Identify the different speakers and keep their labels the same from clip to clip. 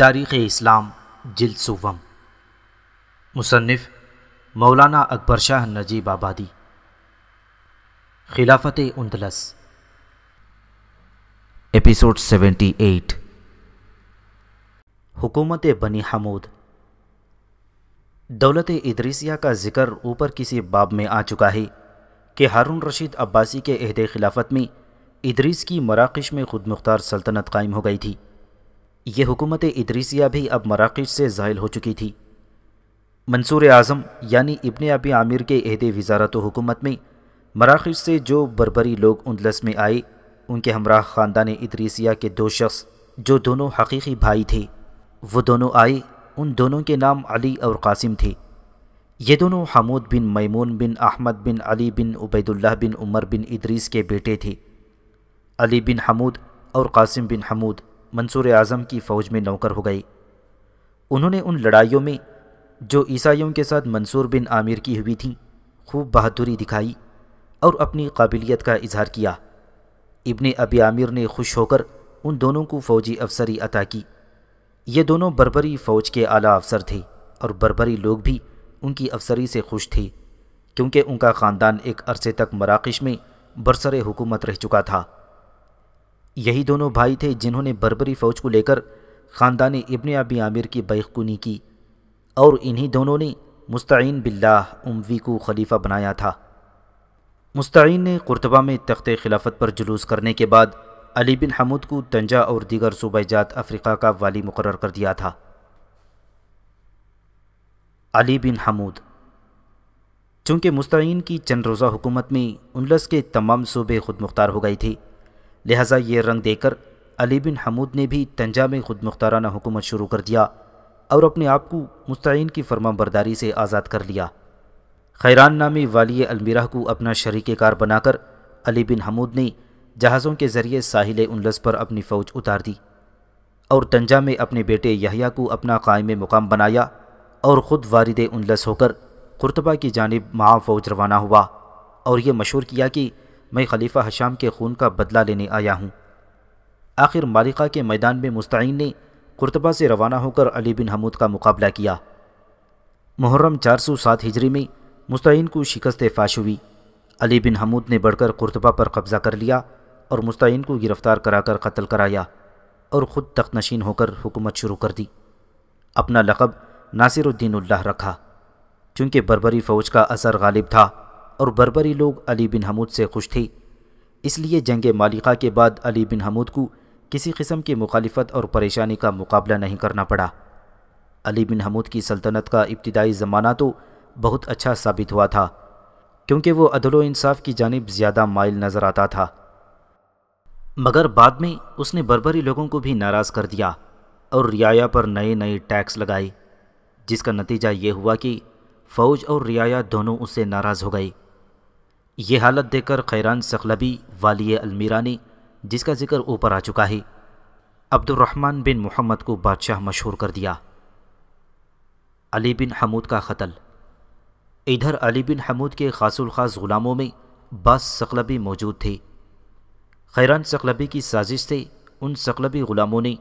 Speaker 1: तारीख़ इस्लाम जिलसुवम मुसनफ़ मौलाना अकबर शाह नजीब आबादी खिलाफत उन्दलस एपिसोड एट हुकूमत बनी हमूद दौलत इदरीसिया का जिक्र ऊपर किसी बाब में आ चुका है कि हारून रशीद अब्बासी के अहद खिलाफत में इदरीस की मराकश में खुद मुख्तार सल्तनत कायम हो गई थी ये हुकूमत इदरीसिया भी अब मराकश से जाहिल हो चुकी थी मंसूर आज़म यानी इबन अबी आमिर के अहद वजारत हुकूमत में मराकश से जो बरबरी लोग उनलस में आए उनके हमरा ख़ानदान इदरीसिया के दो शख्स जो दोनों हकीकी भाई थे वो दोनों आए उन दोनों के नाम अली और कासिम थे ये दोनों हमूद बिन मैमून बिन अहमद बिन अली बिन उबैदुल्लाह बिन उमर बिन इदरीस के बेटे थे अली बिन हमूद और कासिम बिन हमूद मंसूर आज़म की फ़ौज में नौकर हो गए उन्होंने उन लड़ाइयों में जो ईसाइयों के साथ मंसूर बिन आमिर की हुई थी खूब बहादुरी दिखाई और अपनी काबिलियत का इजहार किया इबन अबी आमिर ने खुश होकर उन दोनों को फ़ौजी अफसरी अता की ये दोनों बरबरी फ़ौज के आला अफसर थे और बरबरी लोग भी उनकी अफसरी से खुश थी क्योंकि उनका ख़ानदान एक अरसे तक मराकश में बरसर हुकूमत रह चुका था यही दोनों भाई थे जिन्होंने बरबरी फ़ौज को लेकर ख़ानदान इबन अबी आमिर की बैखकुनी की और इन्हीं दोनों ने मुस्तिन बिल्लाह उमवी को खलीफा बनाया था मुस्तिन ने कुरतबा में तख्त खिलाफत पर जुलूस करने के बाद अली बिन हमूद को तंजा और दीगर सूबाजात अफ्रीका का वाली मुकर कर दिया था अली बिन हमूद चूँकि मुस्तैन की चंद रोज़ा हुकूमत में उनलस के तमाम सूबे खुद मुख्तार हो गई थे लिहाजा ये रंग देकर अली बिन हमूद ने भी तंजा में खुद मुख्ताराना हुकूमत शुरू कर दिया और अपने आप को मुस्तैन की फरमा बरदारी से आज़ाद कर लिया खैरान नामी वाली अलमिरा को अपना शरीक कार बनाकर अली बिन हमूद ने जहाज़ों के ज़रिए साहिल उनलस पर अपनी फ़ौज उतार दी और तंजा में अपने बेटे यहिया को अपना कायम मुकाम बनाया और ख़ुद वारद उनलस होकर कुरतबा की जानब माँ फौज रवाना हुआ और ये मशहूर किया कि मैं खलीफा हशाम के खून का बदला लेने आया हूँ आखिर मालिका के मैदान में मुस्तिन ने कुरतबा से रवाना होकर अली बिन हमूद का मुकाबला किया मुहर्रम चार सौ सात हिजरी में मुस्तिन को शिकस्त फाश हुई अली बिन हमूद ने बढ़कर कुरतबा पर कब्ज़ा कर लिया और मुस्तिन को गिरफ़्तार कराकर कत्ल कराया और ख़ुद तख्तनशीन होकर हुकूमत शुरू कर दी अपना लकब उल्लाह रखा क्योंकि बर्बरी फ़ौज का असर गालिब था और बर्बरी लोग अली बिन हमूद से खुश थे इसलिए जंग मालिका के बाद अली बिन हमूद को किसी किस्म की मुखालफत और परेशानी का मुकाबला नहीं करना पड़ा अली बिन हमूद की सल्तनत का इब्तदाई ज़माना तो बहुत अच्छा साबित हुआ था क्योंकि वो अदल इंसाफ की जानब ज़्यादा माइल नज़र आता था मगर बाद में उसने बर्बरी लोगों को भी नाराज़ कर दिया और रियाया पर नए नए टैक्स लगाए जिसका नतीजा ये हुआ कि फ़ौज और रियाया दोनों उससे नाराज़ हो गई ये हालत देखकर खैरान सखलबी वाली अलमीरानी जिसका जिक्र ऊपर आ चुका है अब्दुलरहमान बिन मोहम्मद को बादशाह मशहूर कर दिया अली बिन हमूद का कत्ल इधर अली बिन हमूद के खासुल खास ग़ुलामों में बस सकलबी मौजूद थे खैरान सकलबी की साजिश से उन सकलबी ग़ुलामों ने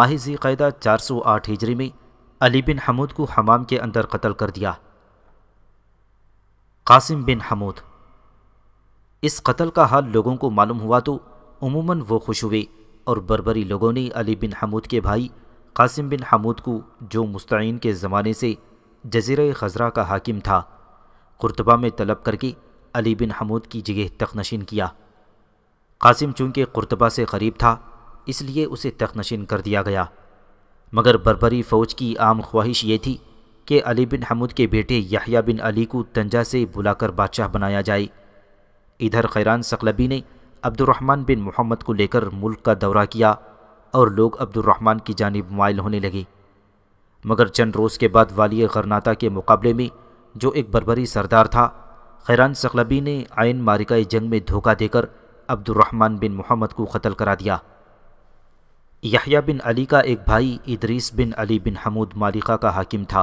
Speaker 1: माहिजी कैदा चार सौ आठ हिजरी में अली बिन हमूद को हमाम के अंदर कत्ल कर दिया कासिम बिन हमूद इस कत्ल का हाल लोगों को मालूम हुआ तो उमूमन वो खुश हुए और बरबरी लोगों ने अली बिन हमूद के भाई कासिम बिन हमूद को जो मुस्तिन के ज़माने से जजीर खजरा का हाकिम था कुरतबा में तलब करके अली बिन हमूद की जगह तखनशीन किया कासिम चूँकि कुरतबा से करीब था इसलिए उसे तखनशीन कर दिया गया मगर बरबरी फ़ौज की आम ख्वाहिश ये थी कि अली बिन हमूद के बेटे याहिया बिन अली को तंजा से बुलाकर बादशाह बनाया जाए इधर खैरान सकलबी ने अब्दुलरहमान बिन मोहम्मद को लेकर मुल्क का दौरा किया और लोग अब्दुलरहमान की जानब मायल होने लगे मगर चंद रोज़ के बाद वाली गरनाता के मुकाबले में जो एक बरबरी सरदार था खैरान सकलबी ने आयन मारिकाई जंग में धोखा देकर अब्दुलरहमान बिन मोहम्मद को कत्ल करा दिया यहिया बिन अली का एक भाई इदरीस बिन अली बिन हमूद मालिका का हाकिम था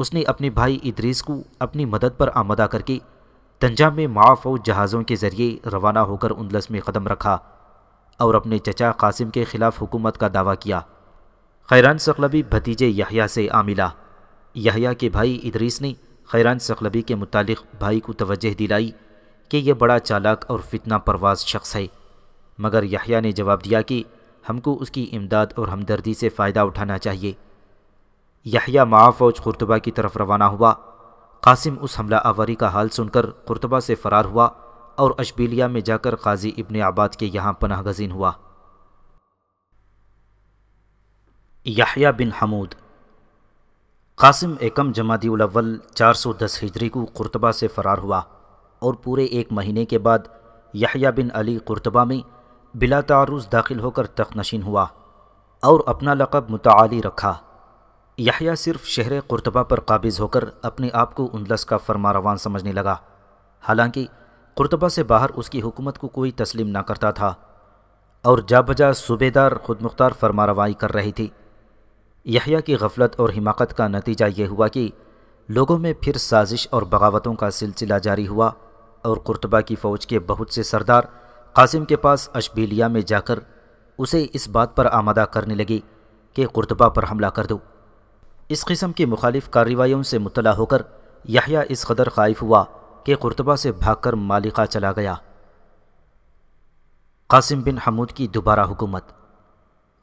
Speaker 1: उसने अपने भाई इदरीस को अपनी मदद पर आमदा करके तंजा में माफ और जहाज़ों के ज़रिए रवाना होकर उनलस में कदम रखा और अपने चचा कासिम के ख़िलाफ़ हुकूमत का दावा किया खैरान सखलबी भतीजे यहिया से आमिला मिला यहिया के भाई इदरीस ने खैरान सखलबी के मुतालिक भाई को तवज्जह दिलाई कि यह बड़ा चालाक और फितना परवाज शख्स है मगर यहिया ने जवाब दिया कि हमको उसकी इमदाद और हमदर्दी से फ़ायदा उठाना चाहिए यहिया माँ फ़ौज कुरतबा की तरफ रवाना हुआ कासिम उस हमला आवारी का हाल सुनकर कुरतबा से फ़रार हुआ और अशबीलिया में जाकर काजी इबन आबाद के यहाँ पनाह गजीन हुआ याहिया बिन हमूद कासिम एकम जमादी उलवल 410 हिजरी को कुरतबा से फ़रार हुआ और पूरे एक महीने के बाद याहिया बिन अली कुरतबा में बिला तारुज दाखिल होकर तखनशीन हुआ और अपना लक़ब मुताली रखा यहिया सिर्फ शहर कुरतबा पर काबिज़ होकर अपने आप को उनलस का फरमारवान समझने लगा हालांकि कुरतबा से बाहर उसकी हुकूमत को कोई तस्लीम ना करता था और जा बजा सूबेदार खुद मुख्तार फरमारवाई कर रही थी यहिया की गफलत और हिमाकत का नतीजा ये हुआ कि लोगों में फिर साजिश और बगावतों का सिलसिला जारी हुआ और कुरतबा की फ़ौज के बहुत से सरदार कासिम के पास अशबेलिया में जाकर उसे इस बात पर आमादा करने लगे कि कुर्तबा पर हमला कर दो इस किस्म की मुखालिफ कार्रवाइयों से मुतला होकर यहया इस कदर खाइफ हुआ कि कुर्तबा से भागकर मालिका चला गया कासिम बिन हमूद की दोबारा हुकूमत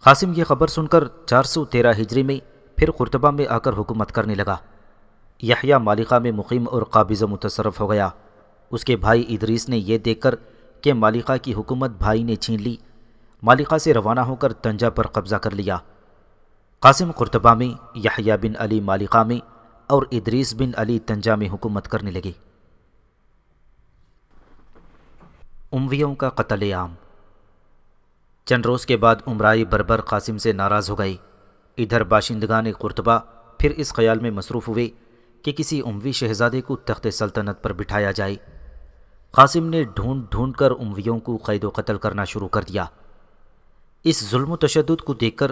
Speaker 1: कासिम यह खबर सुनकर चार सौ तेरह हिजरी में फिर कुर्तबा में आकर हुकूमत करने लगा यहया मालिका में मुकीम और काबिज़ मुतसरफ हो गया उसके भाई इदरीस ने यह देखकर कि मालिका की हुकूमत भाई ने छीन ली मालिका से रवाना होकर तंजा पर कब्ज़ा कर लिया कासिम कुरतबा में याहिया बिन अली मालिका में और इदरीस बिन अली तंजा में हुकूमत करने लगे उमवियों का कत्ल आम चंद रोज़ के बाद उमराई बरबर कासिम से नाराज़ हो गई इधर बाशिंदगान कुरतबा फिर इस ख्याल में मसरूफ़ हुए कि किसी उमवी शहजादे को तख्त सल्तनत पर बिठाया जाए कासिम ने ढूंढ ढूंढ कर उमवियों को कैद कत्ल करना शुरू कर दिया इस जुल्म तशद को देखकर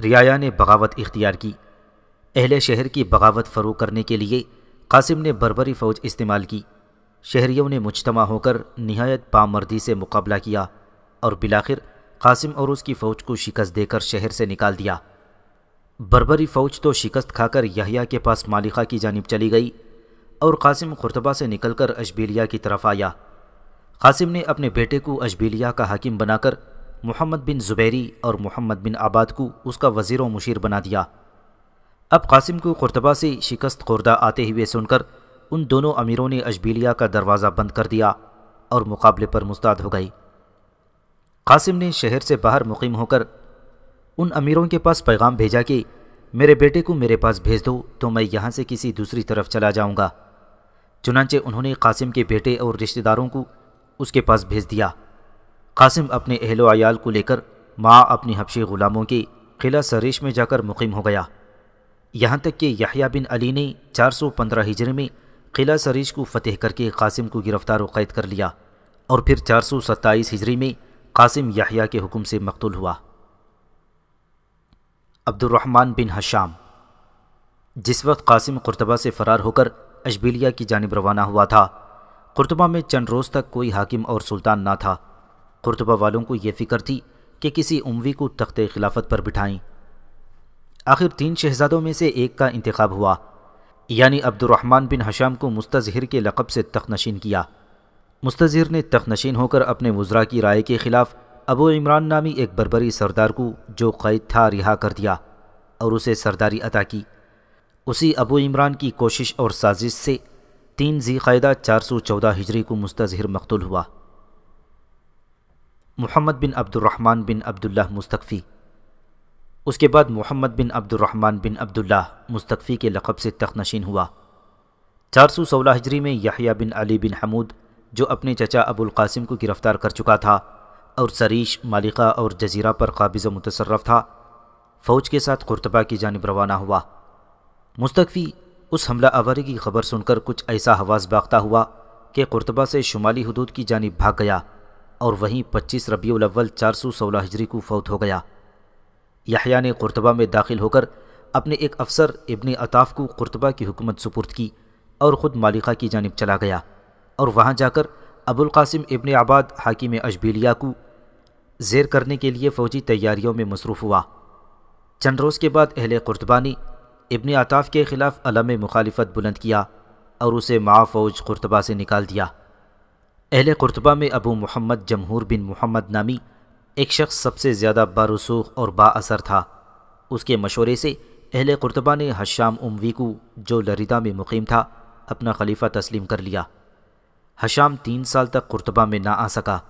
Speaker 1: रियाया ने बगावत इख्तियार की अहले शहर की बगावत फरो करने के लिए कासिम ने बरबरी फ़ौज इस्तेमाल की शहरीों ने मुजतमा होकर नहायत पामर्दी से मुकाबला किया और बिलाखिर कासिम और उसकी फ़ौज को शिकस्त देकर शहर से निकाल दिया बरबरी फ़ौज तो शिकस्त खाकर यहिया के पास मालिका की जानब चली गई और कासिम खुरतबा से निकलकर अशबीलिया की तरफ आया कासिम ने अपने बेटे को अशबीलिया का हाकिम बनाकर मोहम्मद बिन ज़ुबैरी और मोहम्मद बिन आबाद को उसका वज़ीर व मुशीर बना दिया अब कासिम को खुरतबा से शिकस्त खुरदा आते हुए सुनकर उन दोनों अमीरों ने अशबीलिया का दरवाज़ा बंद कर दिया और मुकाबले पर मुस्ताद हो गई कासिम ने शहर से बाहर मुकम होकर उन अमीरों के पास पैगाम भेजा कि मेरे बेटे को मेरे पास भेज दो तो मैं यहाँ से किसी दूसरी तरफ चला जाऊँगा चुनाचे उन्होंने कासिम के बेटे और रिश्तेदारों को उसके पास भेज दिया कासिम अपने अहलो आयाल को लेकर माँ अपने हबशी ग़ुलामों के किला सरेश में जाकर मुकिम हो गया यहाँ तक कि याहिया बिन अली ने 415 हिजरे में किला सरीश को फतेह करके कासिम को गिरफ्तार व कैद कर लिया और फिर 427 हिजरी में कासिम याहिया के हुक्म से मकतूल हुआ अब्दुलरहमान बिन हशाम जिस वक्त कासिम कुरतबा से फ़रार होकर अशबिलिया की जानब रवाना हुआ था कुरतबा में चंद रोज़ तक कोई हाकिम और सुल्तान ना था कुरतबा वालों को यह फ़िक्र थी कि किसी उमवी को तख्त खिलाफत पर बिठाएं आखिर तीन शहजादों में से एक का इंतखब हुआ यानी अब्दुलरहमान बिन हशाम को मुस्तजहर के लकब से तखनशीन किया मुस्तजहर ने तखनशीन होकर अपने वज़रा की राय के ख़िलाफ़ अबू इमरान नामी एक बरबरी सरदार को जो कैद था रिहा कर दिया और उसे सरदारी अदा की उसी अबू इमरान की कोशिश और साजिश से तीन जी क़ायदा चार सौ चौदह हिजरी को मुस्तजहर मकतूल हुआ मोहम्मद बिन अब्दुलरहमान बिन अब्दुल्ला मुस्तफ़ी उसके बाद मोहम्मद बिन अब्दुलरहमान बिन अब्दुल्ला मुस्तफ़ी के लक़ब से तख्त नशीन हुआ चार सौ सोलह हिजरी में यहिया बिन अली बिन हमूद जो अपने चचा अबुल कासिम को गिरफ़्तार कर चुका था और सरीश मालिका और जजीरा पर काबिज़ मुतसरफ़ था फ़ौज के साथ कुरतबा की जानब रवाना हुआ मुस्तफी उस हमला आवारी की खबर सुनकर कुछ ऐसा हवास बागता हुआ कि कुरतबा से शुमाली हदूद की जानब भाग गया और वहीं पच्चीस रबी अव्वल चार सौ सोलह हजरी को फौत हो गया यहाया ने कुरतबा में दाखिल होकर अपने एक अफसर इबन अताफ को कुरतबा की हुकूमत सुपुर्द की और ख़ुद मालिका की जानब चला गया और वहाँ जाकर अबुल कासिम इबन आबाद हाकिम अशबीलिया को जेर करने के लिए फ़ौजी तैयारियों में मसरूफ़ हुआ चंद रोज़ के बाद अहल कुरतबा ने इबन आताफ के ख़िलाफ़ अलम मुखालफत बुलंद किया और उसे मा फौज कुरतबा से निकाल दिया अहल कुरतबा में अबू मोहम्मद जमहूर बिन मोहम्मद नामी एक शख्स सबसे ज़्यादा बारसूख और बासर था उसके मशवरे से अहल कुरतबा ने हशाम उमवी को जो लरिदा में मुकीम था अपना खलीफा तस्लीम कर लिया हशाम तीन साल तक कुरतबा में ना आ सका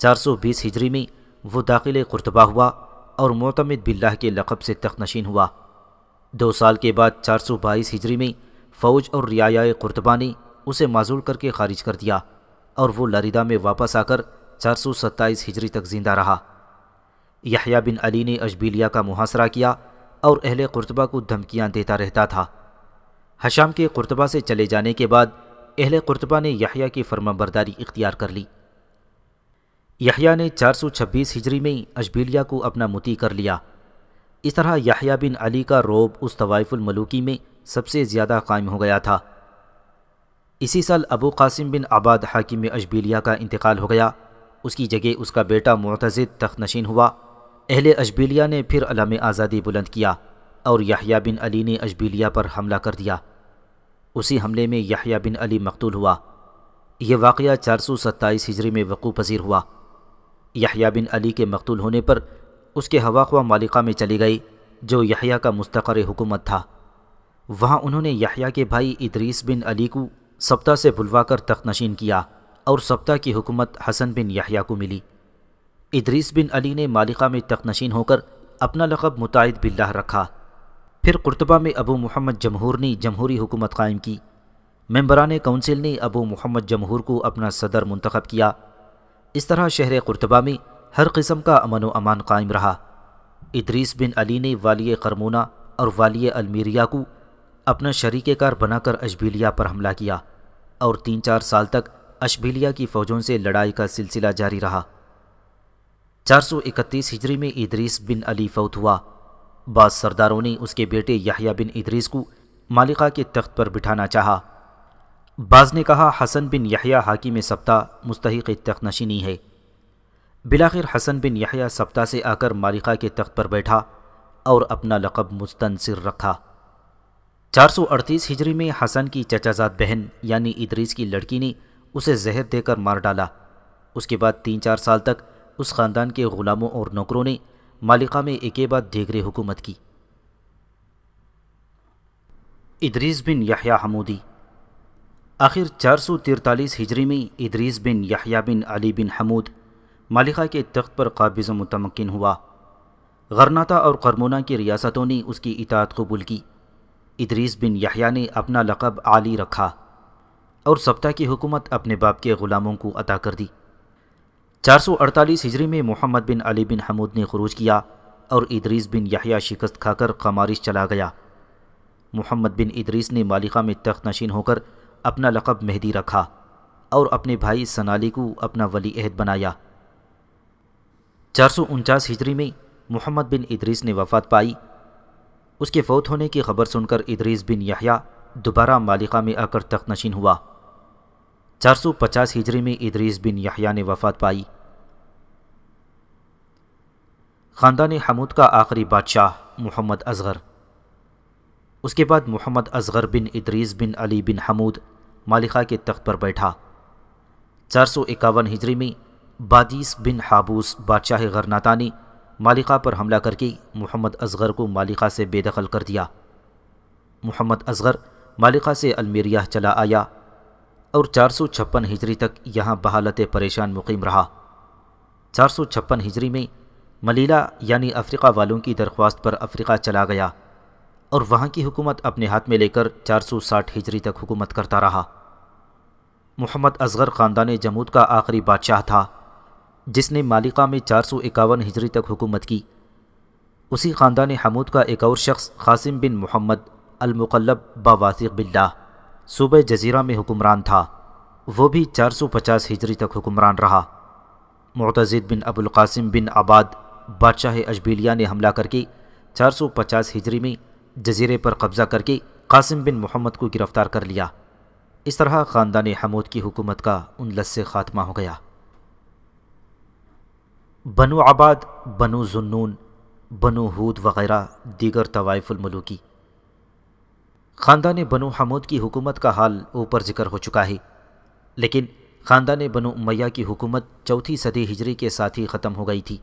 Speaker 1: चार सौ बीस हिजरी में वो दाखिल कुरतबा हुआ और मोतमद बिल्ला के लक़ब से तखनशीन हुआ दो साल के बाद 422 हिजरी में फ़ौज और रियाया कुर्तबा ने उसे माजूल करके खारिज कर दिया और वो लरीदा में वापस आकर 427 हिजरी तक जिंदा रहा यहया बिन अली ने अजबीलिया का मुहासरा किया और अहल कुर्तबा को धमकियाँ देता रहता था हशाम के कुर्तबा से चले जाने के बाद अहल कुर्तबा ने यहया की फर्माबरदारी इख्तियार कर ली यहया ने 426 हिजरी में अजबीलिया को अपना मुती कर लिया इस तरह याहिया बिन अली का रोब उस तवाइफुलमलूकी में सबसे ज़्यादा कायम हो गया था इसी साल अबू कासिम बिन आबाद हाकिम अशबीलिया का इंतकाल हो गया उसकी जगह उसका बेटा मुतज़द तख्त नशीन हुआ अहल अशबीलिया ने फिर अलाम आज़ादी बुलंद किया और याहिया बिन अली ने अशबीलिया पर हमला कर दिया उसी हमले में याहिया बिन अली मकतूल हुआ यह वाक़ चार सौ सत्ताईस हिजरी में वक़ू पजीर हुआ याहिया बिन अली के मकतूल होने पर उसके हवा मालिका में चली गई जो यहिया का मुस्तकर हुकूमत था वहाँ उन्होंने यहिया के भाई इदरीस बिन अली को सप्ताह से बुलवाकर तख्त नशीन किया और सप्ताह की हुकूमत हसन बिन यहिया को मिली इदरीस बिन अली ने मालिका में तख्त नशीन होकर अपना लक़ब मुतायद बिल्लाह रखा फिर कुर्तबा में अबू मोहम्मद जमहूर ने जमहूरी हुकूमत कायम की मम्बरान कौंसिल ने अबू मोहम्मद जमहूर को अपना सदर मुंतखब किया इस तरह शहर कुर्तबा में हर किस्म का अमन व अमान कायम रहा इदरीस बिन अली ने वाली करमोना और वाली अलमीरिया को अपना शरीक कार बनाकर अशबीलिया पर हमला किया और तीन चार साल तक अशबीलिया की फ़ौजों से लड़ाई का सिलसिला जारी रहा 431 हिजरी में इदरीस बिन अली फौत हुआ बाद सरदारों ने उसके बेटे याहिया बिन इदरीस को मालिका के तख्त पर बिठाना चाहा बाज ने कहा हसन बिन याहिया हाकिम सप्ताह मुस्तक तख्त नशीनी है बिलाखिर हसन बिन यहया सप्ताह से आकर मालिका के तख्त पर बैठा और अपना लकब मुस्तनसर रखा 438 हिजरी में हसन की चचाजाद बहन यानी इदरीस की लड़की ने उसे जहर देकर मार डाला उसके बाद तीन चार साल तक उस ख़ानदान के ग़ुलामों और नौकरों ने मालिका में एक बाद देगरे हुकूमत की इदरीस बिन यहया हमूदी आखिर चार सौ तिरतालीस हिजरी में इदरीस बिन यहया बिन अली बिन हमूद मालिका के तख्त पर काबिज मुतमकिन हुआ गरनाता और करमोना की रियासतों ने उसकी इतात कबूल की इदरीस बिन यहया ने अपना लकब आली रखा और सप्ताह की हुकूमत अपने बाप के ग़ुलामों को अता कर दी 448 हिजरी में मोहम्मद बिन अली बिन हमूद ने खरूज किया और इदरीस बिन यहया शिकस्त खाकर कमारिश चला गया मोहम्मद बिन इदरीस ने मालिका में तख्त नशीन होकर अपना लकब मेहदी रखा और अपने भाई सनाली को अपना वली अहद बनाया चार सौ उनचास हिजरी में मोहम्मद बिन इदरीस ने वफात पाई उसके फौत होने की खबर सुनकर इदरीस बिन यहया दोबारा मालिका में आकर तख्त नशीन हुआ चार सौ पचास हिजरी में इदरीस बिन यहया ने वफात पाई ख़ानदान हमूद का आखिरी बादशाह मोहम्मद असगर उसके बाद मोहम्मद असगर बिन इदरीस बिन अली बिन हमूद मालिका के तख्त पर बैठा चार सौ इक्यावन हिजरी में बादीस बिन हाबूस बादशाह ने मालिका पर हमला करके मोहम्मद असगर को मालिका से बेदखल कर दिया मोहम्मद असगर मालिका से अलमेरिया चला आया और चार सौ छप्पन हिजरी तक यहाँ बहालत परेशान मुकीम रहा चार सौ छप्पन हिजरी में मलीला यानी अफ्रीका वालों की दरख्वास्त पर अफ्रीका चला गया और वहाँ की हुकूमत अपने हाथ में लेकर चार सौ साठ हिजरी तक हुकूमत करता रहा मोहम्मद असगर ख़ानदान जमूद का आखिरी बादशाह था जिसने मालिका में चार सौ इक्यावन हिजरी तक हुकूमत की उसी ख़ानदान हमूद का एक और शख्स कासिम बिन मोहम्मद अलमुकलब बासिक बिल्ला सूबे जजीरा में हुक्मरान था वो भी चार सौ पचास हिजरी तक हुक्मरान रहा मुतज़द बिन अबुलकासिम बिन आबाद बादशाह अजबीलिया ने हमला करके चार सौ पचास हिजरी में जजीरे पर कब्ज़ा करके कासिम बिन मोहम्मद को गिरफ़्तार कर लिया इस तरह ख़ानदान हमूद की हुकूमत का उन लस से ख़ात्मा हो गया बनु आबाद बनु जुन्नून बनु हूद वगैरह दीगर तवाइफुलमलूकी ख़ानदान बनु हमूद की हुकूमत का हाल ऊपर जिक्र हो चुका है लेकिन ख़ानदान बनु मैया की हुकूमत चौथी सदी हिजरी के साथ ही ख़त्म हो गई थी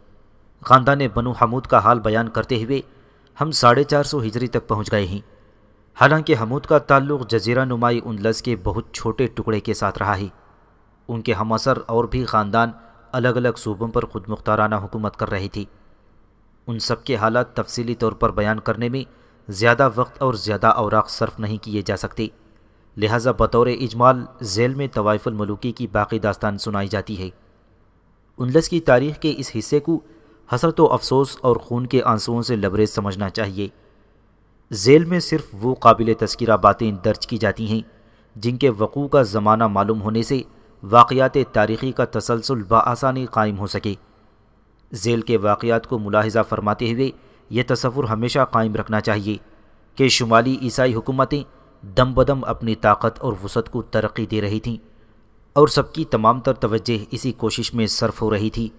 Speaker 1: ख़ानदान बनु हमूद का हाल बयान करते हुए हम साढ़े चार सौ हिजरी तक पहुँच गए हैं हालांकि हमूद का ताल्लुक़ जजीरा नुमाई उनलस के बहुत छोटे टुकड़े के साथ रहा है उनके हमअसर और भी ख़ानदान अलग अलग सूबों पर खुद मुख्ताराना हुकूमत कर रही थी उन सब के हालात तफसीली तौर पर बयान करने में ज़्यादा वक्त और ज़्यादा औराक सर्फ नहीं किए जा सकते लिहाजा बतौर इजमाल जेल में तवाइफुलमलूकी की बाकी दास्तान सुनाई जाती है उनलस की तारीख के इस हिस्से को हसरत व अफसोस और खून के आंसुओं से लबरेज समझना चाहिए जेल में सिर्फ वो काबिल तस्करा बातें दर्ज की जाती हैं जिनके वक़ू का ज़माना मालूम होने से वाकियात तारीख़ी का तसलसल बसानी कायम हो सके जेल के वाक़ात को मुलाहजा फरमाते हुए यह तस्वुर हमेशा कायम रखना चाहिए कि शुमाली ईसाई हुकूमतें दम बदम अपनी ताकत और वसत को तरक्की दे रही थीं और सबकी तमाम तर तवज्जह इसी कोशिश में सर्फ हो रही थी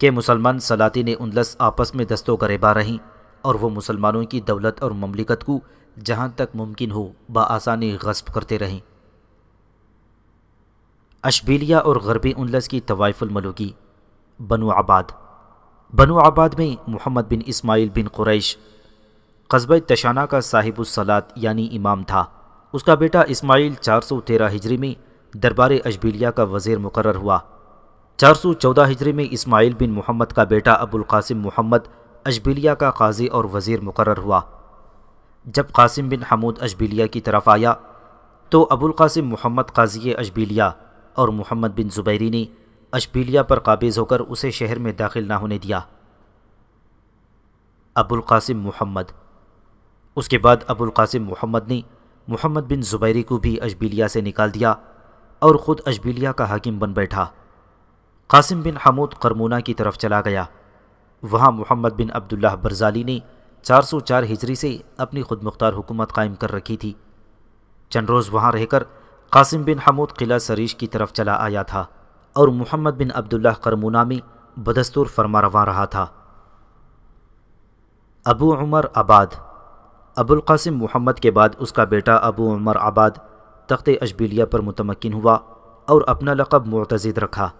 Speaker 1: कि मुसलमान सलातिन उनलस आपस में दस्तों गरेबा रहीं और वह मुसलमानों की दौलत और ममलिकत को जहाँ तक मुमकिन हो बसानी गस्ब करते रहें अशबीलिया और गरबी उनलस की तवाइफुलमलूकी बनु आबाद बनु आबाद में मोहम्मद बिन इस्माइल बिन कुरैश कस्बे तशाना का साहिब सलात यानी इमाम था उसका बेटा इस्माइल 413 हिजरी में दरबार अशबीलिया का वजीर मुकर हुआ 414 हिजरी में इस्माइल बिन मोहम्मद का बेटा अबुल कासिम मोहम्मद अशबीलिया का काजी और वजीर मुकर हुआ जब कासिम बिन हमूद अशबीलिया की तरफ आया तो अबुल कासिम मोहम्मद काजी अशबीलिया और मोहम्मद बिन ज़ुबैरी ने अशबीलिया पर काबिज़ होकर उसे शहर में दाखिल ना होने दिया कासिम मोहम्मद उसके बाद कासिम मोहम्मद ने मोहम्मद बिन ज़ुबैरी को भी अशबीलिया से निकाल दिया और ख़ुद अशबीलिया का हाकिम बन बैठा कासिम बिन हमूद करमूना की तरफ चला गया वहाँ मोहम्मद बिन अब्दुल्ला बरजाली ने 404 हिजरी से अपनी खुद मुख्तार हुकूमत कायम कर रखी थी चंद रोज़ वहाँ रहकर कासिम बिन हमूद किला सरीश की तरफ चला आया था और मोहम्मद बिन अब्दुल्ला में बदस्तूर फरमा रवा रहा था अबू उमर आबाद अबुल कासिम मोहम्मद के बाद उसका बेटा अबू उमर आबाद तख्त अशबिलिया पर मुतमकिन हुआ और अपना लकब मतजद रखा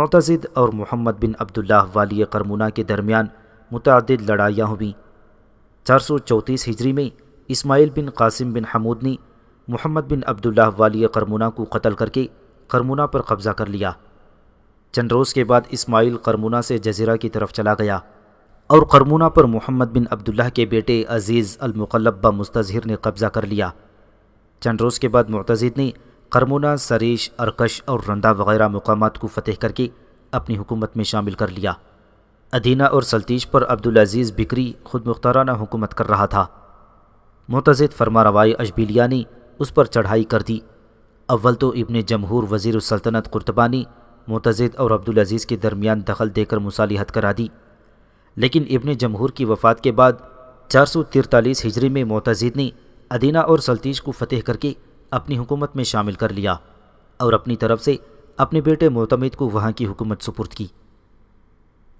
Speaker 1: मतजद और मोहम्मद बिन अब्दुल्ला वाली करमुना के दरमियान मुतद लड़ाइयाँ हुईं चार सौ चौंतीस हिजरी में इस्माइल बिन कासिम बिन हमूद ने मोहम्मद बिन अब्दुल्ला वाली करमुना को कत्ल करके करमुना पर कब्ज़ा कर लिया चंद रोज़ के बाद इस्माइल करमुना से जजीरा की तरफ चला गया और करमुना पर मोहम्मद बिन अब्दुल्ला के बेटे अजीज़ अलमुकलब मुस्तजहर ने कब्ज़ा कर लिया चंद रोज़ के बाद मुतज़द ने करमुना सरीश अरकश और रंदा वगैरह मकाम को फतेह करके अपनी हुकूमत में शामिल कर लिया अदीना और सल्तीश पर अब्दुल अजीज़ बिक्री खुद मुख्ताराना हुकूमत कर रहा था मुतज़द फरमा रवाई अशबिलिया ने उस पर चढ़ाई कर दी अव्वल तो इबन जमहूर वजीर सल्तनत कुर्तबानी मुतज़द और अजीज़ के दरमियान दखल देकर मुसालिहत करा दी लेकिन इबन जमहूर की वफ़ात के बाद चार सौ तिरतालीस हिजरी में मोतज़द ने अदीना और सल्तीश को फ़तेह करके अपनी हुकूमत में शामिल कर लिया और अपनी तरफ से अपने बेटे मोतमद को वहाँ की हुकूमत सुपुर्द की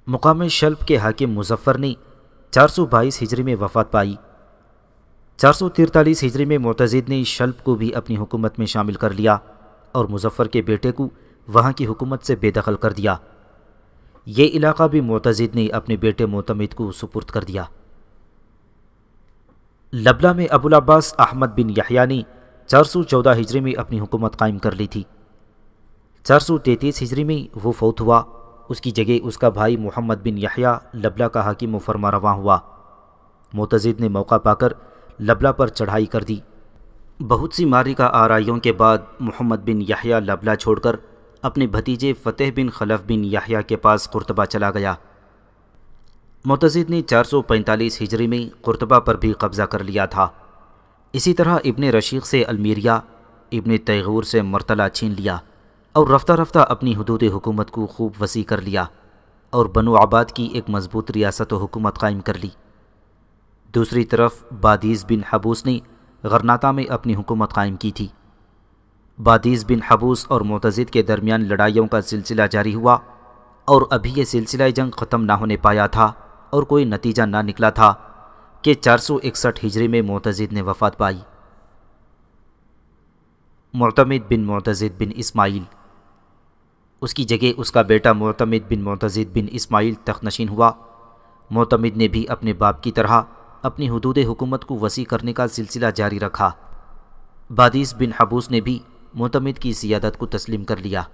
Speaker 1: मुकाम शल्फ के हाकिम मुजफ्फ़र ने चार सौ बाईस हिजरी में वफ़ात पाई चार सौ तिरतालीस हिजरी में मोतज़िद ने शल्प को भी अपनी हुकूमत में शामिल कर लिया और मुजफ्फ़र के बेटे को वहाँ की हुकूमत से बेदखल कर दिया ये इलाका भी मोतज़िद ने अपने बेटे मोतमिद को सुपुर्द कर दिया लबला में अबुल अब्बास अहमद बिन यहिया ने चार सौ चौदह हिजरी में अपनी हुकूमत कायम कर ली थी चार सौ तैतीस हिजरी में वो फौत हुआ उसकी जगह उसका भाई मोहम्मद बिन यहिया लबला का हाकिम फरमा रवा हुआ मोतज़िद ने मौका पाकर लबला पर चढ़ाई कर दी बहुत सी मारिका आरइयों के बाद मोहम्मद बिन याहिया लबला छोड़कर अपने भतीजे फ़तेह बिन खलफ बिन याहिया के पास कुर्तबा चला गया मतजिद ने 445 हिजरी में कुर्तबा पर भी कब्ज़ा कर लिया था इसी तरह इबन रशीक से अलमीरिया इबन तैगूर से मरतला छीन लिया और रफ्ता रफ्ता अपनी हदूद हुकूमत को खूब वसी कर लिया और बनो आबाद की एक मजबूत रियासत हुकूमत कायम कर ली दूसरी तरफ बादीस बिन हबूस ने गरनाता में अपनी हुकूमत कायम की थी बादीस बिन हबूस और मोतज़द के दरमियान लड़ाइयों का सिलसिला जारी हुआ और अभी यह सिलसिला जंग ख़त्म ना होने पाया था और कोई नतीजा ना निकला था कि चार सौ इकसठ हिजरी में मोतजिद ने वफात पाई मोतमद बिन मोतज़द बिन इस्माइल उसकी जगह उसका बेटा मोतमद बिन मोतज़द बिन इस्माइल तखनशीन हुआ मोतमद ने भी अपने बाप की तरह अपनी हदूद हुकूमत को वसी करने का सिलसिला जारी रखा बादीस बिन हबूस ने भी मोतमद की सियादत को तस्लीम कर लिया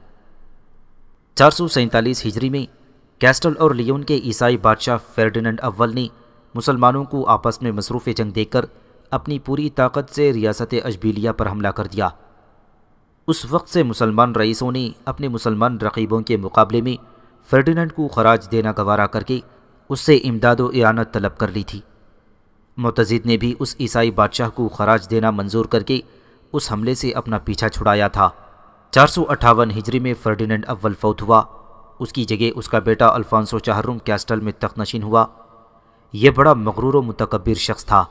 Speaker 1: चार सौ सैंतालीस हिजरी में कैस्टल और लियोन के ईसाई बादशाह फेर्डिनेंड अव्वल ने मुसलमानों को आपस में मसरूफ़ जंग देकर अपनी पूरी ताकत से रियासत अजबीलिया पर हमला कर दिया उस वक्त से मुसलमान रईसों ने अपने मुसलमान रकीबों के मुकाबले में फर्डिनेंड को खराज देना गवारा करके उससे इमदाद व तलब कर ली थी मोतजिद ने भी उस ईसाई बादशाह को खराज देना मंजूर करके उस हमले से अपना पीछा छुड़ाया था चार सौ अट्ठावन हिजरी में फर्डिनेंड अव्वल फौत हुआ उसकी जगह उसका बेटा अल्फांसो चाहरुम कैस्टल में तखनशीन हुआ यह बड़ा मकरूर व मतकबर शख्स था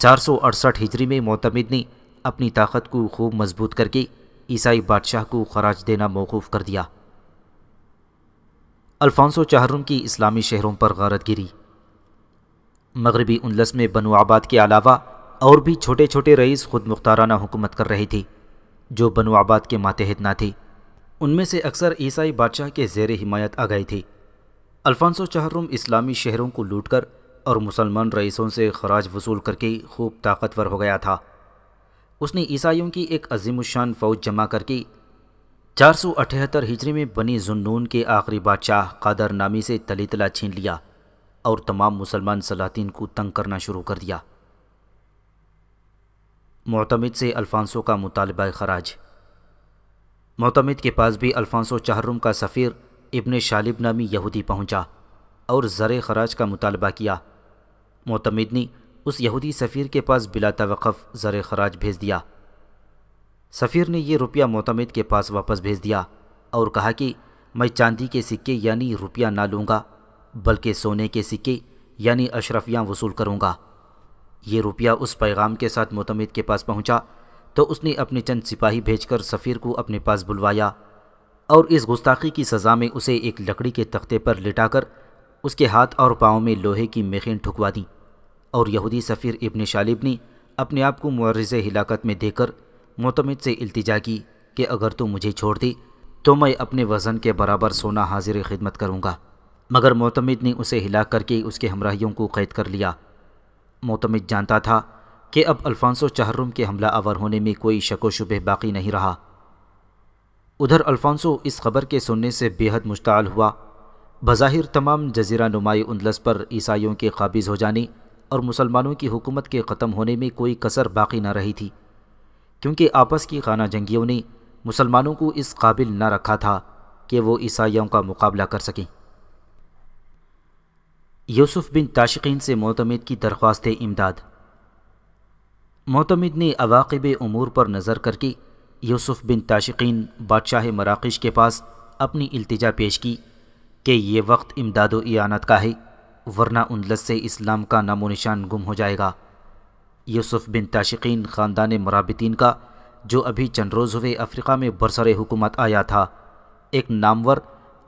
Speaker 1: चार सौ अड़सठ हिजरी में मोतमिद ने अपनी ताकत को खूब मजबूत करके ईसाई बादशाह को खराज देना मौकूफ़ कर दिया अल्फांसो चाहरुम की इस्लामी शहरों पर गारतगिरी मगरबी उनलस में बनु आबाद के अलावा और भी छोटे छोटे रईस खुद मुख्ताराना हुकूमत कर रही थी जो बनु आबाद के मातहत ना थी उनमें से अक्सर ईसाई बादशाह के जेर हिमायत आ गई थी अल्फांसो चाहरुम इस्लामी शहरों को लूट कर और मुसलमान रईसों से खराज वसूल करके खूब ताकतवर हो गया था उसने ईसाइयों की एक अजीमशान फ़ौज जमा करके चार सौ अठहत्तर हिजरी में बनी जुन्नून के आखिरी बादशाह कादर नामी से तली तला छीन लिया और तमाम मुसलमान सलातिन को तंग करना शुरू कर दिया मोतमद से अल्फांसो का मुतालबा खराज मोतमद के पास भी अल्फांसो चाहरुम का सफ़ीर इबन शालिब नामी यहूदी पहुंचा और ज़र खराज का मुतालबा किया मोतमद ने उस यहूदी सफ़ीर के पास बिला तवक़ ज़र खराज भेज दिया सफ़ीर ने यह रुपया मोतमद के पास वापस भेज दिया और कहा कि मैं चांदी के सिक्के यानी रुपया ना लूँगा बल्कि सोने के सिक्के यानी अशरफियाँ वसूल करूँगा ये रुपया उस पैगाम के साथ मुतमद के पास पहुँचा तो उसने अपने चंद सिपाही भेजकर सफ़ीर को अपने पास बुलवाया और इस गुस्ताखी की सज़ा में उसे एक लकड़ी के तख्ते पर लिटाकर उसके हाथ और पाँव में लोहे की मेखें ठुकवा दी और यहूदी सफ़ीर इबन शालिब ने अपने आप को मुर्रज हिलाकत में देकर मोतमद से अल्तजा की कि अगर तू मुझे छोड़ दे तो मैं अपने वज़न के बराबर सोना हाजिर खिदमत करूँगा मगर मोतमद ने उसे हिला करके उसके हमराहियों को कैद कर लिया मोतमद जानता था कि अब अल्फांसो चहरुम के हमला आवर होने में कोई शको शुबह बाकी नहीं रहा उधर अल्फांसो इस खबर के सुनने से बेहद मुश्ताल हुआ बज़ाहिर तमाम जजीरा नुमाई उनलस पर ईसाइयों के काबिज़ हो जाने और मुसलमानों की हुकूमत के ख़त्म होने में कोई कसर बाकी न रही थी क्योंकि आपस की खाना जंगियों ने मुसलमानों को इस काबिल न रखा था कि वो ईसाइयों का मुकाबला कर सकें यूसुफ बिन ताशिकीन से मोतमद की दरख्वास्त इमदाद मोतमद ने अवाकब अमूर पर नज़र करके यूसुफ बिन ताशिकीन बादशाह मराकश के पास अपनी अल्तजा पेश की कि ये वक्त इमदाद इयानत का है वरना उनलत से इस्लाम का नामो निशान गुम हो जाएगा यूसुफ बिन ताशिकीन ख़ानदान मराबतीन का जो अभी चंद रोज़ हुए अफ्रीका में बरसर हुकूमत आया था एक नामवर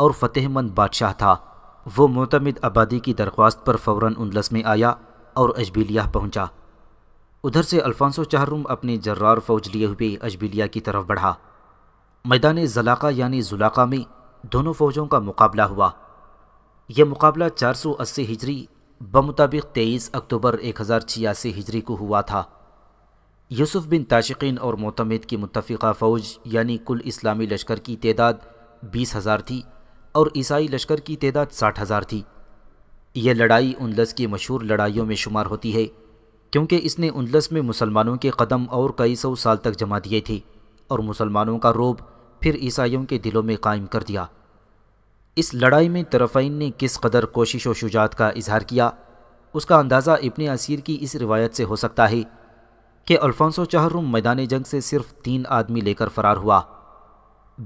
Speaker 1: और फतेहमंद बादशाह था वो मोतमद आबादी की दरख्वास्त पर फौरन उनलस में आया और अजबिलिया पहुंचा। उधर से अल्फांसो चाहरूम अपने जर्रार फौज लिए हुए अजबिलिया की तरफ बढ़ा मैदान जलाका यानी जुलाका में दोनों फौजों का मुकाबला हुआ यह मुकाबला 480 हिजरी बमुताबिक तेईस अक्टूबर एक हज़ार छियासी हिजरी को हुआ था यूसुफ बिन ताशिकीन और मोतमद की मुतफ़ा फ़ौज यानी कुल इस्लामी लश्कर की तदाद बीस हज़ार थी और ईसाई लश्कर की तदाद साठ हज़ार थी यह लड़ाई उनलस की मशहूर लड़ाइयों में शुमार होती है क्योंकि इसने उनलस में मुसलमानों के कदम और कई सौ साल तक जमा दिए थे और मुसलमानों का रोब फिर ईसाइयों के दिलों में कायम कर दिया इस लड़ाई में तरफ़ाइन ने किस कदर कोशिश व शुजात का इजहार किया उसका अंदाज़ा इबन असीर की इस रिवायत से हो सकता है कि अल्फांसो चाहरुम मैदान जंग से सिर्फ तीन आदमी लेकर फ़रार हुआ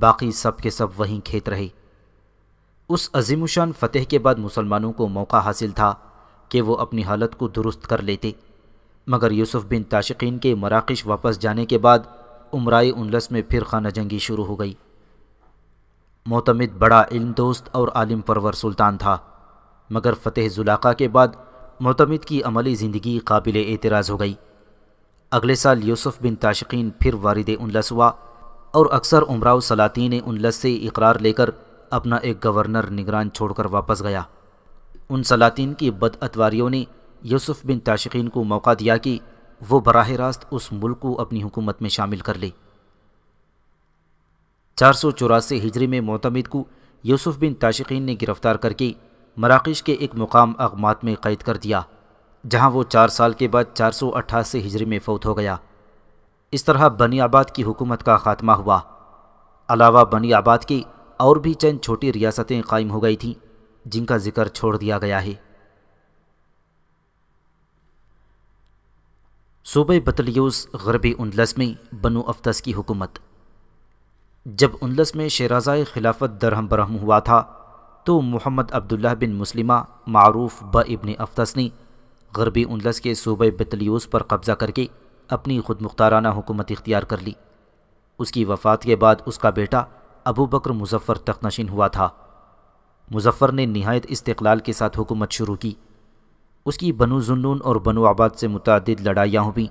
Speaker 1: बाकी सब के सब वहीं खेत रहे उस अजीमशान फ़तेह के बाद मुसलमानों को मौका हासिल था कि वो अपनी हालत को दुरुस्त कर लेते मगर यूसुफ बिन ताशिकीन के मराकश वापस जाने के बाद उमराई उनलस में फिर खाना जंगी शुरू हो गई मोतमद बड़ा इल्म दोस्त और आलिम परवर सुल्तान था मगर फ़तेह जुलाका के बाद मोतमद की अमली ज़िंदगी काबिल एतराज़ हो गई अगले साल यूसुफ बिन ताशिकीन फिर वारद उनलस हुआ और अक्सर उमराव सलातीन उनलस से इकरार लेकर अपना एक गवर्नर निगरान छोड़कर वापस गया उन सलातिन की बदअतवारियों ने यूसुफ बिन ताशिकीन को मौका दिया कि वो बरह रास्त उस मुल्क को अपनी हुकूमत में शामिल कर ले चार सौ चौरासी हिजरी में मोतमद को यूसुफ बिन ताशिकीन ने गिरफ़्तार करके मराकश के एक मुकाम अगमात में कैद कर दिया जहाँ वो चार साल के बाद चार सौ अट्ठासी हिजरी में फौत हो गया इस तरह बनी आबाद की हुकूमत का ख़ात्मा हुआ अलावा बनी आबाद की और भी चंद छोटी रियासतें कायम हो गई थीं जिनका जिक्र छोड़ दिया गया है सूबे बतलियूस गरबी उनलस में बनु अफ्तस की हुकूमत जब उनलस में शेराजाए खिलाफत दरहम बरहम हुआ था तो मोहम्मद अब्दुल्ला बिन मुस्लिमा मारूफ ब इबन अफ्तस ने गरबी उनलस के सूबे बतलियूस पर कब्ज़ा करके अपनी खुद मुख्ताराना हुकूमत इख्तियार कर ली उसकी वफ़ात के बाद उसका बेटा अबू बकर मुजफ़र तख्तनशीन हुआ था मुजफ़र ने नहायत इस्तलाल के साथ हुकूमत शुरू की उसकी बनु जुनून और बनु आबाद से मुतद लड़ाइयाँ हुई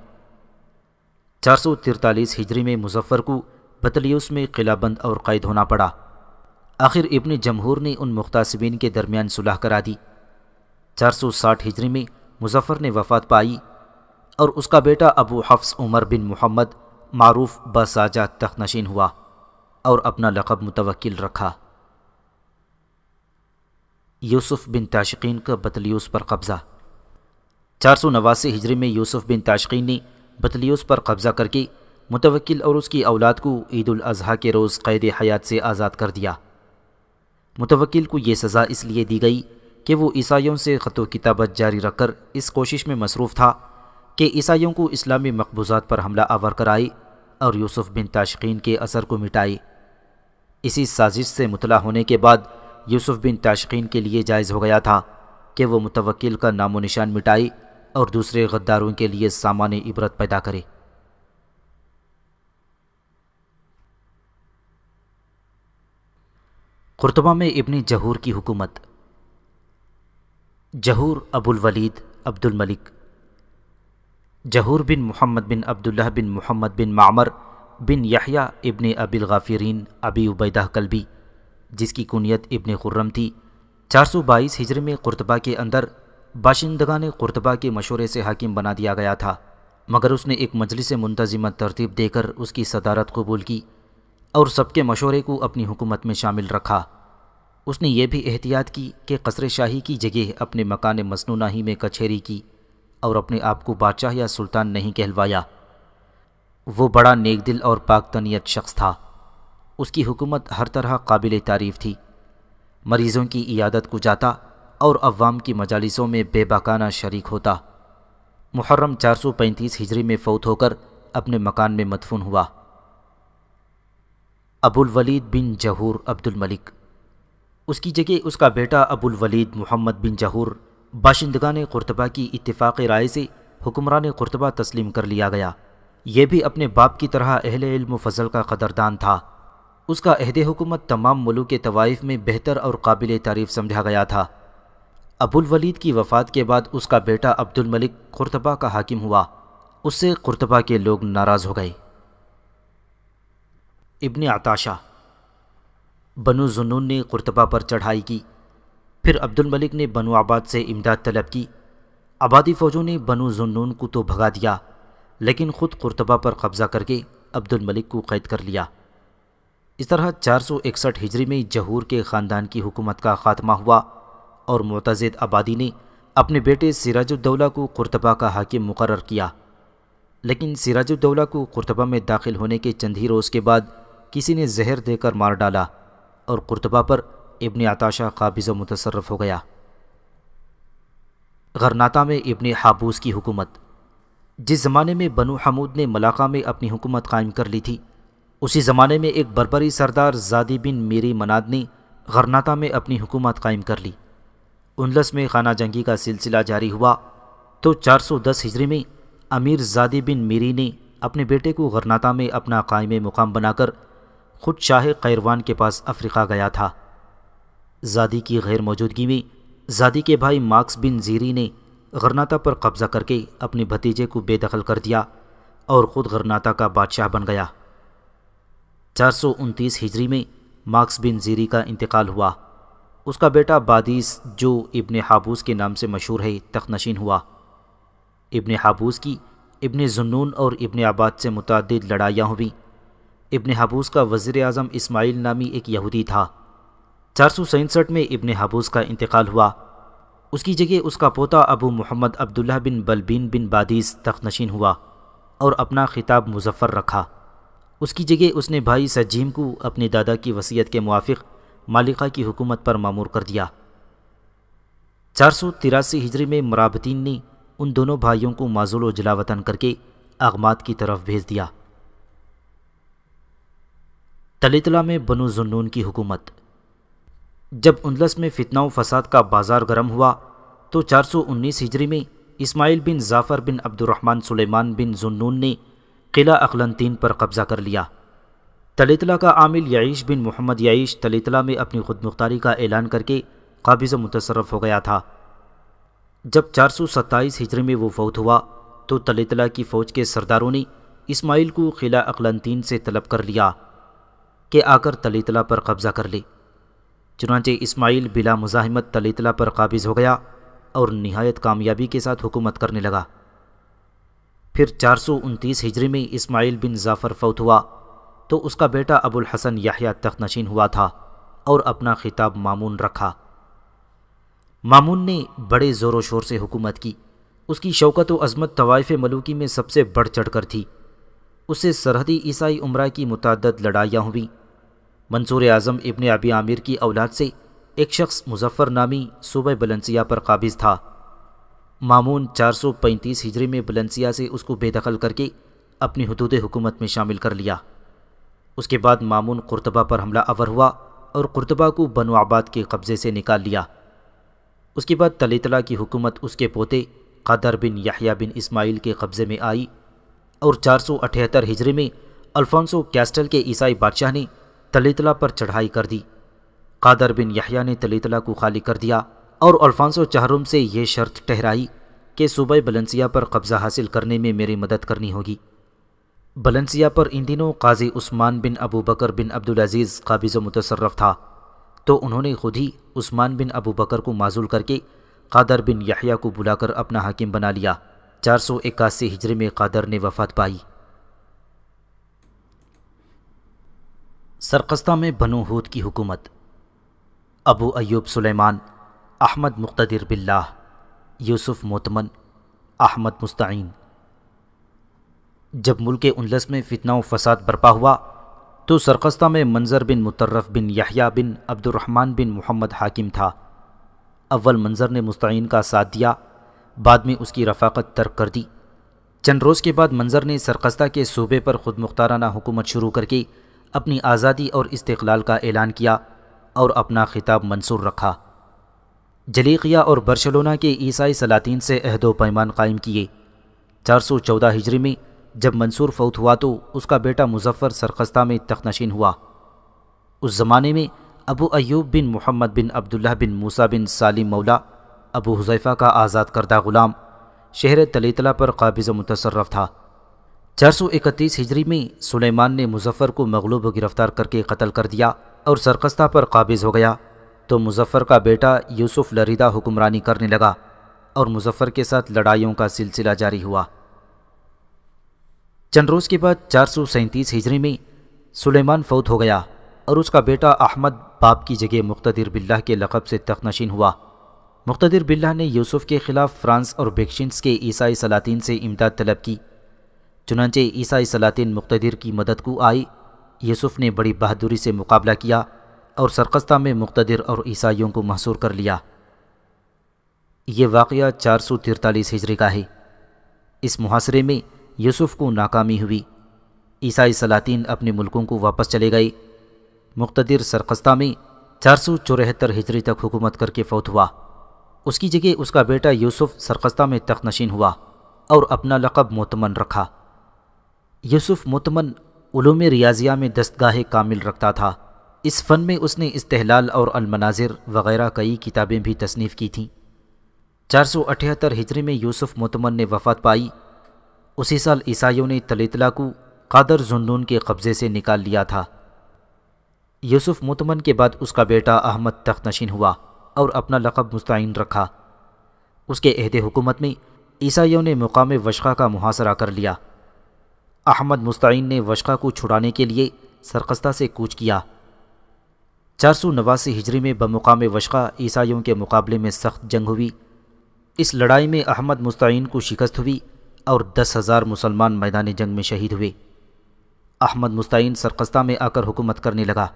Speaker 1: चार सौ तिरतालीस हिजरी में मुजफ़र को बतलियस में किलाबंद और कैद होना पड़ा आखिर इब्न जमहूर ने उन मुख्तसबीन के दरमियान सुलह करा दी चार सौ साठ हिजरी में मुजफ़र ने वफात पाई और उसका बेटा अबू हफ्स उमर बिन मोहम्मद मारूफ बसाजा तखनशीन हुआ और अपना लक़ब मुतवक्ल रखा यूसुफ बिन ताशकीन का बतलीस पर कब्ज़ा चार सौ नवासी हिजरी में यूसुफ बिन ताशकीन ने बतलीस पर कब्ज़ा करके मुतवक्ल और उसकी औलाद को ईद अजी के रोज़ क़ैद हयात से आज़ाद कर दिया मुतवक्ल को ये सज़ा इसलिए दी गई कि वो ईसाइयों से ख़त किताबत जारी रखकर इस कोशिश में मसरूफ़ था कि ईसाइयों को इस्लामी मकबूज़ात पर हमला आवर कराए और यूसुफ बिन ताशकीन के असर को मिटाई इसी साजिश से मुतला होने के बाद यूसुफ बिन ताशकीन के लिए जायज़ हो गया था कि वो मुतवक्किल का नामो निशान मिटाई और दूसरे गद्दारों के लिए सामान्य इबरत पैदा करे कुरतबा में इब्न जहूर की हुकूमत जहूर अबुल वलीद अब्दुल मलिक जहूर बिन मोहम्मद बिन अब्दुल्लह बिन मोहम्मद बिन मामर बिन यहिया इबन अबिल गाफिरीन अबी उबैदा कलबी जिसकी कुनीत इबन खुर्रम थी 422 हिजर में कुरतबा के अंदर बाशिंदगा ने कुरतबा के मशोरे से हाकिम बना दिया गया था मगर उसने एक मजलिस मुंतजिम तरतीब देकर उसकी सदारत कबूल की और सबके मशोरे को अपनी हुकूमत में शामिल रखा उसने ये भी एहतियात की कि कसर शाही की जगह अपने मकान मसनू ही में कचहरी की और अपने आप को बादशाह या सुल्तान नहीं कहलवाया वो बड़ा नेक दिल और पाकतनीत शख्स था उसकी हुकूमत हर तरह काबिल तारीफ थी मरीज़ों की इयादत को जाता और अवाम की मजालसों में बेबाकाना शरीक होता मुहर्रम 435 हिजरी में फौत होकर अपने मकान में मदफून हुआ अबुल वलीद बिन जहूर अब्दुल मलिक उसकी जगह उसका बेटा अबुल वलीद मोहम्मद बिन जहूर ने कुरतबा की इतफ़ाक़ राय से हुक्मरान कुरतबा तस्लीम कर लिया गया यह भी अपने बाप की तरह अहल इल्म फजल का कदरदान था उसका अहद हुकूमत तमाम मुलू के तवाइफ में बेहतर और काबिल तारीफ समझा गया था अबुल वलीद की वफ़ात के बाद उसका बेटा अब्दुल मलिक कुरतबा का हाकिम हुआ उससे कुरतबा के लोग नाराज़ हो गए इब्न आताशा बनु जुनून ने कुरतबा पर चढ़ाई की फिर अब्दुल मलिक ने बनु आबाद से इमदाद तलब की आबादी फ़ौजों ने बनु जुन्नून को तो भगा दिया लेकिन ख़ुद कुरतबा पर कब्ज़ा करके अब्दुल मलिक को कैद कर लिया इस तरह 461 हिजरी में जहूर के ख़ानदान की हुकूमत का ख़ात्मा हुआ और मतजद आबादी ने अपने बेटे सिराजुद्दौला को कुरतबा का हाकिम मुकर किया लेकिन सिराजुद्दौला को कुरतबा में दाखिल होने के चंद ही रोज़ के बाद किसी ने जहर देकर मार डाला और कुरतबा पर इब्न आताशा काबिज़ मुतसरफ हो गया गरनाता में इब्न हाबूस की हुकूमत जिस ज़माने में बनु हमूद ने मलाका में अपनी हुकूमत कायम कर ली थी उसी ज़माने में एक बरबरी सरदार जादी बिन मीरी मनाद ने गरनाता में अपनी हुकूमत कायम कर ली उनलस में खाना जंगी का सिलसिला जारी हुआ तो 410 हिजरी में अमीर जादी बिन मीरी ने अपने बेटे को गरनाता में अपना कायम मुकाम बनाकर खुद शाह कैरवान के पास अफ्रीका गया था जादी की गैर मौजूदगी में जादी के भाई मार्क्स बिन जीरी ने गरनाता पर कब्जा करके अपने भतीजे को बेदखल कर दिया और ख़ुद गरनाता का बादशाह बन गया चार सौ उनतीस हिजरी में मार्क्स बिन जीरी का इंतकाल हुआ उसका बेटा बादीस जो इब्न हाबूस के नाम से मशहूर है तखनशीन हुआ इब्न हाबूस की इब्न जुनून और इब्न आबाद से मुतद लड़ाइयाँ हुई इब्न हाबूस का वज़ी अजम इसमाइल नामी एक यहूदी था चार सौ सैंसठ में इबन हबूस का इंतकाल हुआ उसकी जगह उसका पोता अबू मोहम्मद अब्दुल्ला बिन बलबीन बिन बादीस तख्तनशीन हुआ और अपना खिताब मुजफ्फ़र रखा उसकी जगह उसने भाई सजीम को अपने दादा की वसीयत के मुआफ़ मालिका की हुकूमत पर मामूर कर दिया चार सौ तिरासी हिजरी में मराबतीन ने उन दोनों भाइयों को माजुल जलावतन करके अगमात की तरफ भेज दिया तलितला में बनु जुन्नून की हुकूमत जब उनलस में फितना फसाद का बाजार गर्म हुआ तो 419 हिजरी में इस्माइल बिन जाफ़र बिन अब्दुलरहमान सुलेमान बिन जुन्नून ने किला अखलनतीन पर कब्ज़ा कर लिया तलेतला का आमिल याइश बिन मोहम्मद याइश तलेतला में अपनी खुदमुख्तारी का ऐलान करके काबिज़ मुतसरफ हो गया था जब 427 हिजरी में वो फौत हुआ तो तलेतला की फ़ौज के सरदारों ने इस्माइल को किला अखलनतीन से तलब कर लिया कि आकर तलेतला पर कब्ज़ा कर ले चुनाचे इस्माइल बिला मुजाहिमत तलीतला पर काबिज़ हो गया और नहायत कामयाबी के साथ हुकूमत करने लगा फिर चार सौ उनतीस हिजरी में इस्माइल बिन जाफ़र फौत हुआ तो उसका बेटा अबुल हसन याहिया तखनशीन हुआ था और अपना खिताब मामून रखा मामून ने बड़े ज़ोर शोर से हुकूमत की उसकी शौकत व अजमत तवायफ़ मलूकी में सबसे बढ़ चढ़ कर थी उससे सरहदी ईसाई उम्र की मुतद लड़ाइयाँ हुईं मंसूर आज़म इबन अबी आमिर की औलाद से एक शख्स मुजफ्फ़र नामी सूबह बलंसिया पर काबिज था मामून 435 हिजरी में बलंसिया से उसको बेदखल करके अपनी हदूद हुकूमत में शामिल कर लिया उसके बाद मामून कुरतबा पर हमला अवर हुआ और कुरतबा को बनो आबाद के कब्ज़े से निकाल लिया उसके बाद तलीतला की हुकूमत उसके पोते कादर बिन याहिया बिन इस्माइल के कब्ज़े में आई और चार सौ अठहत्तर हिजरी में अल्फोंसो कैस्टल के ईसाई बादशाह ने तलीतला पर चढ़ाई कर दी कादर बिन यहिया ने तलीतला को खाली कर दिया और अल्फांसो चाहरुम से यह शर्त ठहराई कि सुबह बलंसिया पर कब्ज़ा हासिल करने में मेरी मदद करनी होगी बलंसिया पर इन दिनों काजी उस्मान बिन अबू बकर बिन अब्दुलज़ीज़ काबिज़ मुतसरफ था तो उन्होंने खुद ही उस्मान बिन अबू बकर को माजूल करके कादर बिन यहिया को बुलाकर अपना हाकिम बना लिया चार सौ इक्यासी हिजरे में कादर ने वफात पाई सरकस्ता में बनूहूद की हुकूमत अबू अयूब सुलेमान अहमद मुख्तर बिल्लाह यूसुफ मोतमन अहमद मुस्तीन जब मुल्क उनलस में फितना फसाद बरपा हुआ तो सरकस्ता में मंजर बिन मुतर्रफ बिन यहिया बिन अब्दुलरहमान बिन मोहम्मद हाकिम था अव्वल मंजर ने मुस्तीन का साथ दिया बाद में उसकी रफाकत तर्क कर दी चंद रोज़ के बाद मंजर ने सरकस्ता के सूबे पर ख़ुद मुख्ताराना हुकूमत शुरू करके अपनी आज़ादी और इस्तलाल का ऐलान किया और अपना खिताब मंसूर रखा जलीकिया और बर्शलोना के ईसाई सलातीन से अहदो पैमान कायम किए 414 हिजरी में जब मंसूर फौत हुआ तो उसका बेटा मुजफ्फ़र सरखस्ता में तखनशीन हुआ उस ज़माने में अबू अयूब बिन मोहम्मद बिन अब्दुल्ला बिन मूसा बिन सालिम मौला अबू हुजैफ़ा का आज़ाद करदा ग़ुलाम शहर तलीतला पर काबिज़ मुतसरफ़ था चार सौ इकतीस हिजरी में सुलेमान ने मुजफ्फ़र को मगलूब गिरफ्तार करके कत्ल कर दिया और सरकस्ता पर काबिज हो गया तो मुजफ्फ़र का बेटा यूसुफ लरीदा हुक्मरानी करने लगा और मुजफ्फ़र के साथ लड़ाइयों का सिलसिला जारी हुआ चंद रोज़ के बाद चार सौ सैंतीस हिजरी में सुलेमान फौत हो गया और उसका बेटा अहमद बाप की जगह मुख्तर बिल्ला के लकब से तखनशीन हुआ मुख्तर बिल्ला ने यूसुफ के खिलाफ फ्रांस और बेक्शिन्स के ईसाई सलातीन से इमदाद तलब की चुनाचे ईसाई सलातिन मुख्तर की मदद को आई यूसुफ ने बड़ी बहादुरी से मुकाबला किया और सरकस्ता में मुख्तर और ईसाइयों को महसूर कर लिया ये वाक़ चार सौ तिरतालीस हिजरी का है इस मुहासरे में यूसुफ को नाकामी हुई ईसाई सलातिन अपने मुल्कों को वापस चले गए मुख्तर सरकस्ता में चार सौ चौहत्तर हिजरी तक हुकूमत करके फौत हुआ उसकी जगह उसका बेटा यूसुफ सरकस्ता में तख नशीन हुआ और अपना लकब मोतमन रखा यूसुफ मुतमन उलूम रियाजिया में दस्तगाह कामिल रखता था इस फ़न में उसने इस्तेहलाल और अलमनाजिर वगैरह कई किताबें भी तसनीफ़ की थीं चार सौ अठहत्तर हिजरी में यूसुफ मुतमन ने वफात पाई उसी साल ईसाइयों ने तलेतला को कादर जुन्नून के कब्ज़े से निकाल लिया था यूसुफ मुतमन के बाद उसका बेटा अहमद तख्तनशीन हुआ और अपना लकब मुस्तैन रखा उसके अहद हुकूमत में ईसाइयों ने मुकाम वशा का मुहासरा कर लिया अहमद मुस्तिन ने वशका को छुड़ाने के लिए सरकस्ता से कूच किया चार सौ नवासी हिजरी में बमुकाम वशका ईसाइयों के मुकाबले में सख्त जंग हुई इस लड़ाई में अहमद मुस्तिन को शिकस्त हुई और दस हज़ार मुसलमान मैदान जंग में शहीद हुए अहमद मुस्तिन सरकस्ता में आकर हुकूमत करने लगा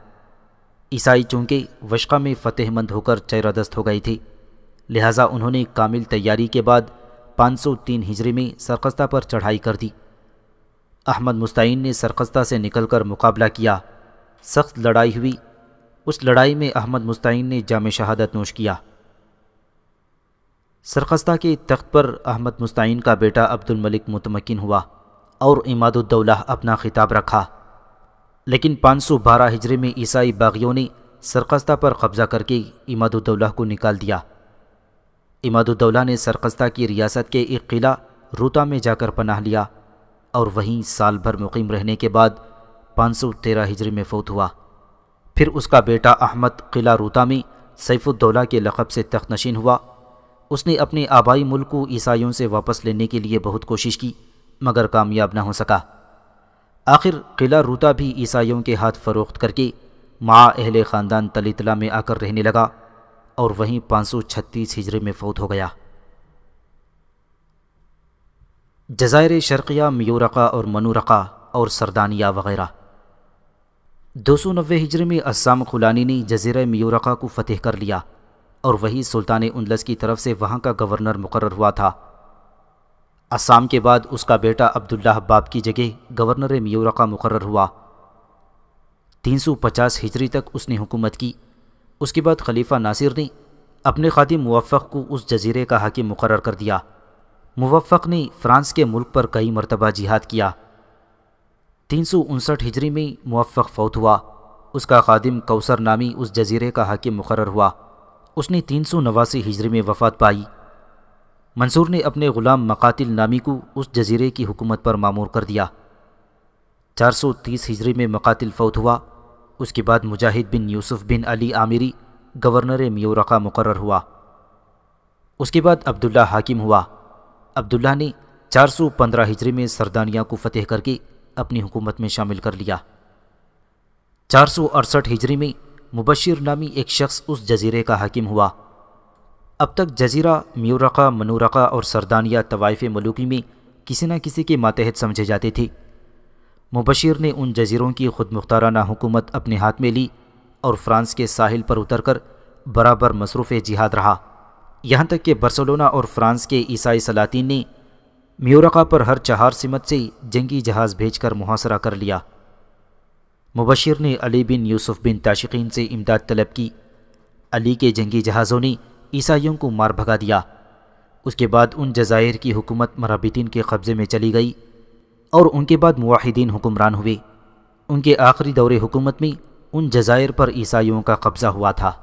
Speaker 1: ईसाई चूंकि वशका में फतेहमंद होकर चैरादस्त हो गई थी लिहाजा उन्होंने कामिल तैयारी के बाद 503 हिजरी में सरकस्ता पर चढ़ाई कर दी अहमद मुस्तैन ने सरकस्ता से निकलकर मुकाबला किया सख्त लड़ाई हुई उस लड़ाई में अहमद मुस्तैन ने जाम शहादत नोश किया सरकस्ता के तख्त पर अहमद मुस्तैन का बेटा अब्दुल मलिक मुतमकिन हुआ और इमादुद्दौला अपना खिताब रखा लेकिन 512 हिजरे में ईसाई बागियों ने सरकस्ता पर कब्ज़ा करके इमादुद्दौला को निकाल दिया इमादुद्दौला ने सरकस्ता की रियासत के एक किला रूता में जाकर पनाह लिया और वहीं साल भर मुकीम रहने के बाद पाँच सौ तेरह हिजरी में फौत हुआ फिर उसका बेटा अहमद किला रूता में सैफुद्दौला के लक़ब से तखनशीन हुआ उसने अपने आबाई मुल्क को ईसाइयों से वापस लेने के लिए बहुत कोशिश की मगर कामयाब न हो सका आखिर किला रूता भी ईसाइयों के हाथ फरोख्त करके माँ अहल ख़ानदान तलीतला में आकर रहने लगा और वहीं पाँच सौ छत्तीस हिजरे में फौत हो गया जज़ायर शर्क़िया म्यूरका और मनूरका और सरदानिया वगैरह दो सौ नबे हिजरे में असाम खुलानी ने जजीर म्यूरका को फतेह कर लिया और वही सुल्तान उनलस की तरफ से वहाँ का गवर्नर मुकर हुआ था असाम के बाद उसका बेटा अब्दुल्ला बाब की जगह गवर्नर मयूरका मुकर हुआ तीन सौ पचास हिजरी तक उसने हुकूमत की उसके बाद खलीफा नासिर ने अपने खादि मुवफ़ को उस जजीरे का हाकिम मुकर कर दिया मुवफ़ ने फ्रांस के मुल्क पर कई मरतबा जिहाद किया तीन सौ उनसठ हिजरी में मुवफ़ फौत हुआ उसका खादिम कौसर नामी उस जजीरे का हाकिम मुकर हुआ उसने तीन सौ नवासी हिजरी में वफात पाई मंसूर ने अपने ग़ुलाम मकातिल नामी को उस जजीरे की हुकूमत पर मामूर कर दिया चार सौ तीस हिजरी में मकातिल फौत हुआ उसके बाद Mujahid bin Yusuf bin Ali Amiri governor Majorca मुकर हुआ उसके बाद अब्दुल्ला हाकिम हुआ अब्दुल्ला ने 415 हिजरी में सरदानिया को फतेह करके अपनी हुकूमत में शामिल कर लिया चार हिजरी में मुबशिर नामी एक शख्स उस जजीरे का हाकिम हुआ अब तक जजीरा म्यूरका मनूरका और सरदानिया तवाइफ मलूकी में किसी न किसी के मातहत समझे जाते थे मुबशिर ने उन जजीरों की खुद मुख्ताराना हुकूमत अपने हाथ में ली और फ्रांस के साहिल पर उतरकर बराबर मसरूफ़ जिहाद रहा यहाँ तक कि बर्सोलोना और फ्रांस के ईसाई सलातीन ने म्यूरका पर हर चहार सिमत से जंगी जहाज़ भेजकर मुहासरा कर लिया मुबशर ने अली बिन यूसुफ बिन ताशिकीन से इमदाद तलब की अली के जंगी जहाज़ों ने ईसाइयों को मार भगा दिया उसके बाद उन जजायर की हुकूमत मराबितीन के कब्ज़े में चली गई और उनके बाद मुहिदीन हुक्मरान हुए उनके आखिरी दौरे हुकूमत में उन जजायर पर ईसाइयों का कब्ज़ा हुआ था